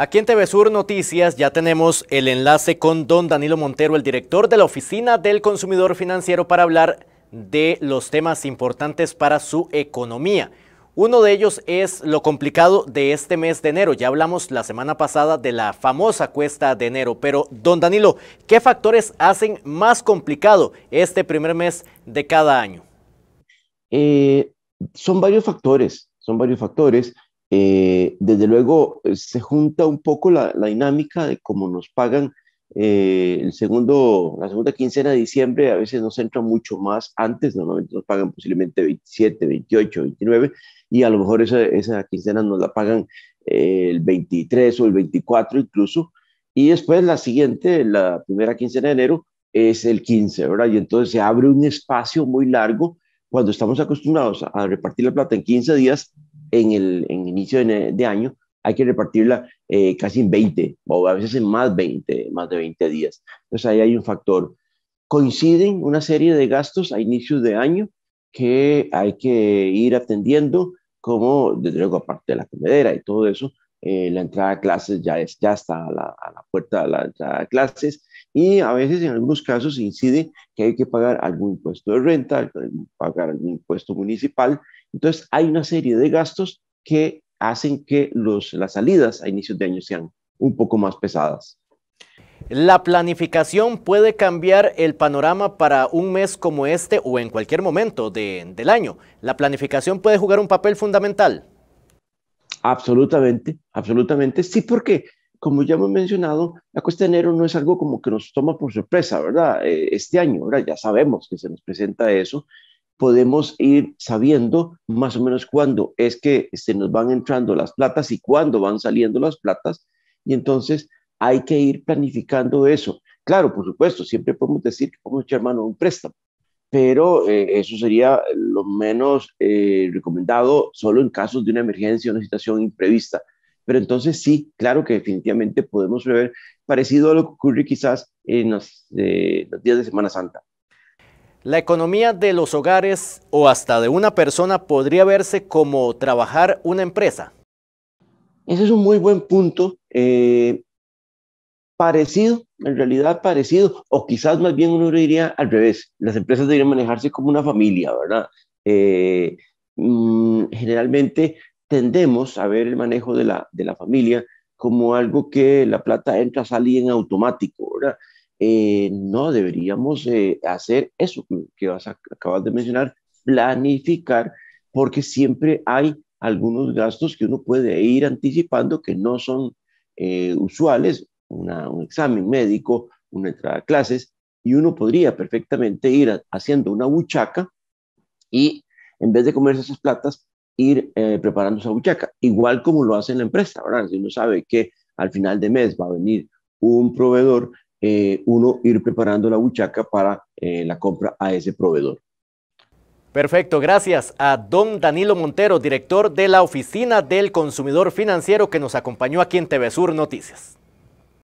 Aquí en TV Sur Noticias ya tenemos el enlace con don Danilo Montero, el director de la Oficina del Consumidor Financiero, para hablar de los temas importantes para su economía. Uno de ellos es lo complicado de este mes de enero. Ya hablamos la semana pasada de la famosa cuesta de enero, pero don Danilo, ¿qué factores hacen más complicado este primer mes de cada año? Eh, son varios factores, son varios factores. Eh, desde luego eh, se junta un poco la, dinámica de cómo nos pagan eh, el segundo, la segunda quincena de diciembre, a veces nos entra mucho más antes, normalmente nos pagan posiblemente 27, 28, 29 y a lo mejor esa, esa quincena nos la pagan el 23 o el 24 incluso y después la siguiente, la primera quincena de enero es el 15, ¿verdad? Y entonces se abre un espacio muy largo cuando estamos acostumbrados a repartir la plata en 15 días, en el en inicio de, año, hay que repartirla eh, casi en 20 o a veces en más, 20, más de 20 días. Entonces ahí hay un factor. Coinciden una serie de gastos a inicios de año que hay que ir atendiendo, como desde luego aparte de la comedera y todo eso, eh, la entrada a clases ya, es, ya está a la, a la puerta de la entrada a clases, y a veces en algunos casos incide que hay que pagar algún impuesto de renta, pagar algún impuesto municipal. Entonces hay una serie de gastos que hacen que los, las salidas a inicios de año sean un poco más pesadas. La planificación puede cambiar el panorama para un mes como este o en cualquier momento del año. La planificación puede jugar un papel fundamental. Absolutamente, absolutamente. Sí, porque como ya hemos mencionado, la cuesta de enero no es algo como que nos toma por sorpresa, ¿verdad? Eh, este año, ahora Ya sabemos que se nos presenta eso. Podemos ir sabiendo más o menos cuándo es que se nos van entrando las platas y cuándo van saliendo las platas. Y entonces hay que ir planificando eso. Claro, por supuesto, siempre podemos decir que podemos echar mano a un préstamo, pero eh, eso sería lo menos eh, recomendado solo en casos de una emergencia o una situación imprevista pero entonces sí, claro que definitivamente podemos ver parecido a lo que ocurre quizás en eh, los, días de Semana Santa. La economía de los hogares o hasta de una persona podría verse como trabajar una empresa. Ese es un muy buen punto. Eh, parecido, en realidad parecido, o quizás más bien uno diría al revés. Las empresas deberían manejarse como una familia, ¿verdad? Eh, mm, generalmente tendemos a ver el manejo de la, familia como algo que la plata entra, sale en automático, ¿verdad? Eh, no deberíamos eh, hacer eso que vas a, acabas de mencionar, planificar, porque siempre hay algunos gastos que uno puede ir anticipando que no son eh, usuales, un examen médico, una entrada a clases, y uno podría perfectamente ir haciendo una buchaca y en vez de comerse esas platas, ir eh, preparando esa buchaca, igual como lo hace en la empresa, ¿verdad? Si uno sabe que al final de mes va a venir un proveedor, eh, uno ir preparando la buchaca para eh, la compra a ese proveedor. Perfecto, gracias a don Danilo Montero, director de la Oficina del Consumidor Financiero, que nos acompañó aquí en TV Sur Noticias.